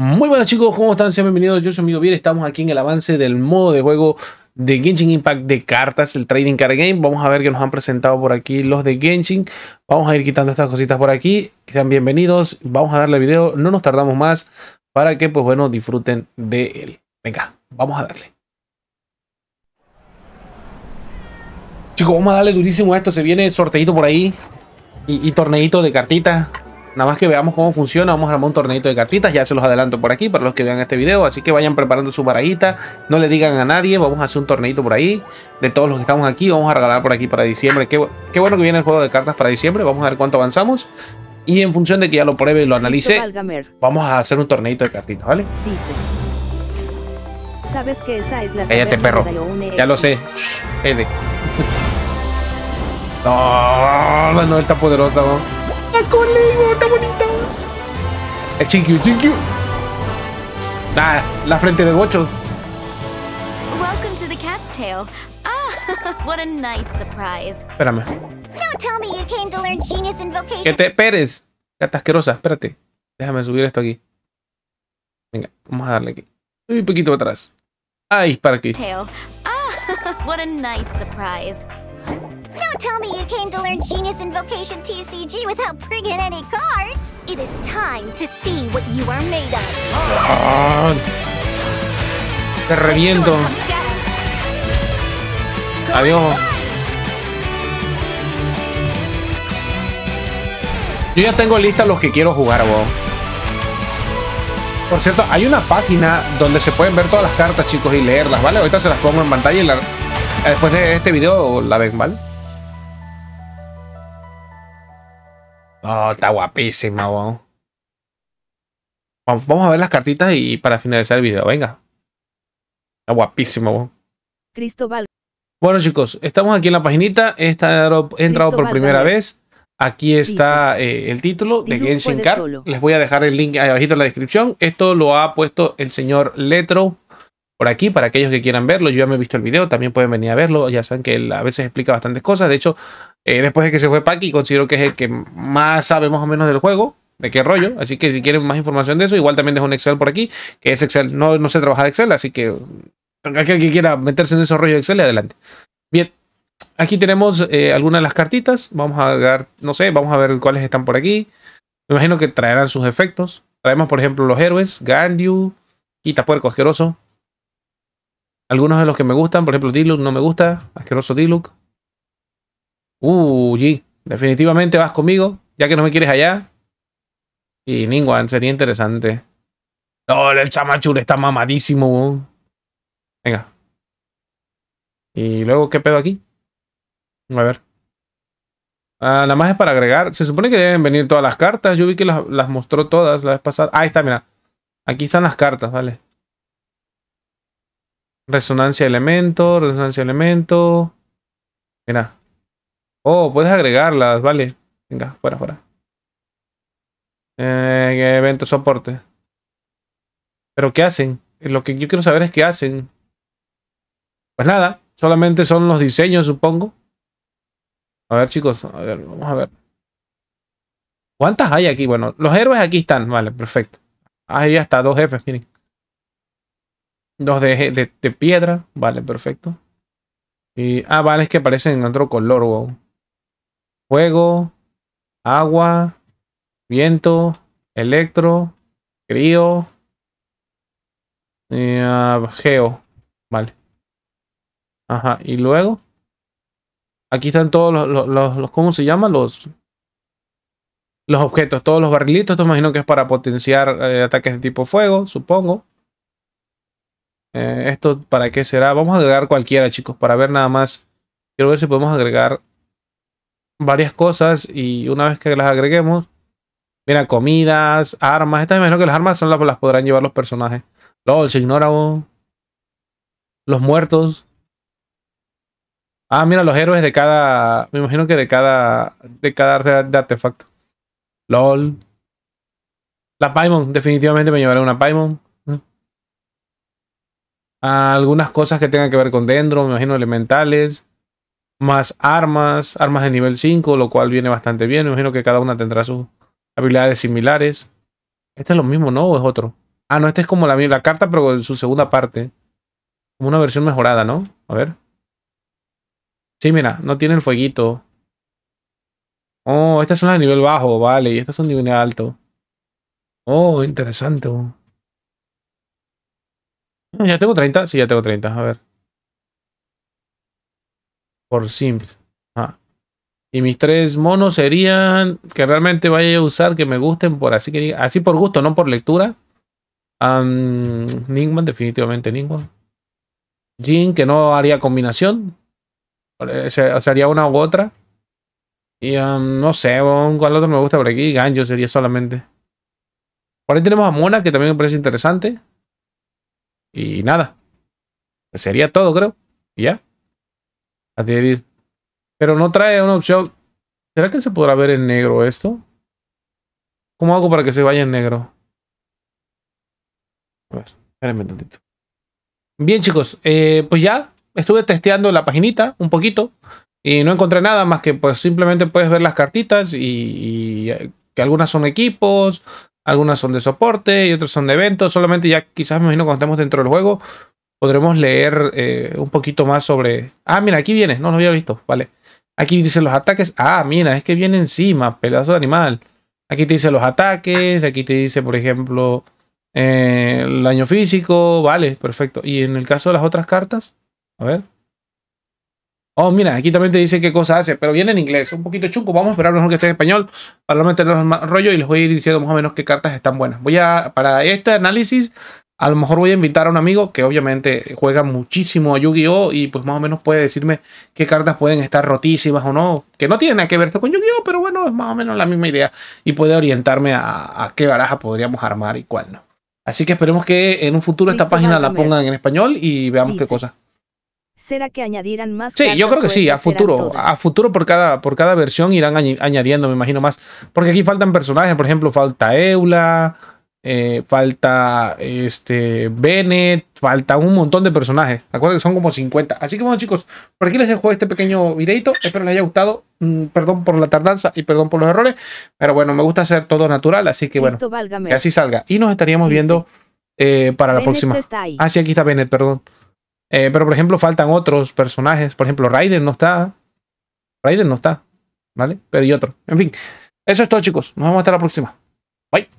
Muy buenas chicos, ¿cómo están? Sean bienvenidos, yo soy Mido bien estamos aquí en el avance del modo de juego de Genshin Impact de cartas, el Trading Card Game. Vamos a ver que nos han presentado por aquí los de Genshin. Vamos a ir quitando estas cositas por aquí. Sean bienvenidos, vamos a darle video, no nos tardamos más para que pues bueno disfruten de él. Venga, vamos a darle. Chicos, vamos a darle durísimo a esto, se viene sorteito por ahí y, y torneito de cartitas. Nada más que veamos cómo funciona, vamos a armar un torneito de cartitas, ya se los adelanto por aquí para los que vean este video, así que vayan preparando su barajita, no le digan a nadie, vamos a hacer un torneito por ahí, de todos los que estamos aquí, vamos a regalar por aquí para diciembre, qué, bueno que viene el juego de cartas para diciembre, vamos a ver cuánto avanzamos, y en función de que ya lo pruebe y lo analice, vamos a hacer un torneito de cartitas, ¿vale? ¿sabes que esa es la perro, ya lo sé, No, no está poderosa, ¿no? La conmigo, está bonita. El chinky, chinky. Ah, la frente de Gocho. Welcome to the cat's tail. Ah, what a nice surprise. Espérame. Don't tell me you came to learn genius invocation. Que te esperes. Gata asquerosa, espérate. Déjame subir esto aquí. Venga, vamos a darle aquí. Un poquito para atrás. Ay, para aquí. Ah, what a nice surprise. No tell que you came to learn Genius Invocation TCG Sin bringing any cards. It is time to see what you are made of. Ah. te reviento. Adiós. Yo ya tengo lista los que quiero jugar, vos Por cierto, hay una página donde se pueden ver todas las cartas, chicos, y leerlas, ¿vale? Ahorita se las pongo en pantalla y eh, después de este video la ven, ¿vale? está guapísima, Vamos a ver las cartitas y para finalizar el video, venga. Está guapísima, Cristóbal. Bueno, chicos, estamos aquí en la paginita. He entrado por primera vez. Aquí está eh, el título de Genshin Card. Les voy a dejar el link abajito en la descripción. Esto lo ha puesto el señor Letro por aquí para aquellos que quieran verlo. Yo ya me he visto el video, también pueden venir a verlo. Ya saben que a veces explica bastantes cosas. De hecho, eh, después de que se fue Paki, considero que es el que más sabe más o menos del juego, de qué rollo. Así que si quieren más información de eso, igual también dejo un Excel por aquí, que es Excel, no, no sé trabajar Excel, así que aquel que quiera meterse en ese rollo de Excel, adelante. Bien, aquí tenemos eh, algunas de las cartitas. Vamos a dar, no sé, vamos a ver cuáles están por aquí. Me imagino que traerán sus efectos. Traemos, por ejemplo, los héroes, Gandiu, puerco asqueroso. Algunos de los que me gustan, por ejemplo, Diluc no me gusta, asqueroso Diluc. Uy definitivamente vas conmigo, ya que no me quieres allá. Y one sería interesante. No, el chamachur está mamadísimo. Venga. Y luego, ¿qué pedo aquí? A ver. Ah, nada más es para agregar. Se supone que deben venir todas las cartas. Yo vi que las, mostró todas la vez pasada. Ah, ahí está, mira. Aquí están las cartas, vale. Resonancia elemento, resonancia elemento. Mira. Oh, puedes agregarlas, vale. Venga, fuera, fuera. Eh, evento soporte. Pero ¿qué hacen? Eh, lo que yo quiero saber es qué hacen. Pues nada, solamente son los diseños, supongo. A ver, chicos, a ver, vamos a ver. ¿Cuántas hay aquí? Bueno, los héroes aquí están, vale, perfecto. ya está dos jefes, miren. Dos de, piedra, vale, perfecto. Y, ah, vale, es que aparecen en otro color, wow fuego, agua, viento, electro, crío, eh, ah, geo. Vale. Ajá, y luego. Aquí están todos los, los, ¿cómo se llaman? Los, los objetos, todos los barrilitos. me imagino que es para potenciar eh, ataques de tipo fuego, supongo. Eh, esto, ¿para qué será? Vamos a agregar cualquiera, chicos, para ver nada más. Quiero ver si podemos agregar varias cosas y una vez que las agreguemos, mira, comidas, armas, estas imagino que las armas son las las podrán llevar los personajes. LOL, Los muertos. Ah, mira, los héroes de cada. Me imagino que de cada. De cada de artefacto. LOL. La Paimon, definitivamente me llevaré una Paimon. Ah, algunas cosas que tengan que ver con Dendro, me imagino elementales más armas, armas de nivel 5, lo cual viene bastante bien. Me imagino que cada una tendrá sus habilidades similares. Este es lo mismo, ¿no? ¿O es otro? Ah, no, este es como la, la carta, pero en su segunda parte. Como una versión mejorada, ¿no? A ver. Sí, mira, no tiene el fueguito. Oh, estas son una de nivel bajo, vale, y estas son de nivel alto. Oh, interesante. Ya tengo 30, sí, ya tengo 30, a ver. Por Sims ah. Y mis tres monos serían que realmente vaya a usar, que me gusten por así que diga, así por gusto, no por lectura. Um, Ningman, definitivamente Ningman. Jin, que no haría combinación. Eh, sería una u otra. Y no sé, cuál otro me gusta por aquí. Ganjo sería solamente. Por ahí tenemos a Mona, que también me parece interesante. Y nada. Sería todo, creo. ya. Adherir. Pero no trae una opción. ¿Será que se podrá ver en negro esto? ¿Cómo hago para que se vaya en negro? A espérenme un tantito. Bien, chicos, eh, pues ya estuve testeando la paginita un poquito y no encontré nada más que pues simplemente puedes ver las cartitas y, y eh, que algunas son equipos, algunas son de soporte y otras son de eventos. Solamente ya quizás me imagino cuando estemos dentro del juego podremos leer eh, un poquito más sobre... Ah, mira, aquí viene, no lo había visto, vale. Aquí dice los ataques. Ah, mira, es que viene encima, pedazo de animal. Aquí te dice los ataques, aquí te dice, por ejemplo, eh, el daño físico, vale, perfecto. Y en el caso de las otras cartas, a ver. Oh, mira, aquí también te dice qué cosa hace, pero viene en inglés, un poquito chunco. Vamos a esperar mejor que esté en español para no meternos en rollo y les voy a ir diciendo más o menos qué cartas están buenas. Voy a, para este análisis, a lo mejor voy a invitar a un amigo que obviamente juega muchísimo a Yu-Gi-Oh! y pues más o menos puede decirme qué cartas pueden estar rotísimas o no, que no tiene nada que ver con Yu-Gi-Oh! pero bueno, es más o menos la misma idea y puede orientarme a, qué baraja podríamos armar y cuál no. Así que esperemos que en un futuro esta página la pongan en español y veamos qué cosa. ¿Será que añadirán más? Sí, yo creo que sí, a futuro. A futuro por cada, por cada versión irán añadiendo, me imagino más. Porque aquí faltan personajes, por ejemplo, falta Eula, eh, falta este Bennett, falta un montón de personajes. Acuérdense que son como 50. Así que bueno, chicos, por aquí les dejo este pequeño videito. Espero les haya gustado. Mm, perdón por la tardanza y perdón por los errores. Pero bueno, me gusta hacer todo natural. Así que bueno, que así salga. Y nos estaríamos viendo eh, para la próxima. así ah, aquí está Bennett, perdón. Eh, pero por ejemplo, faltan otros personajes. Por ejemplo, Raiden no está. Raiden no está. ¿Vale? Pero y otro. En fin. Eso es todo, chicos. Nos vemos hasta la próxima. Bye.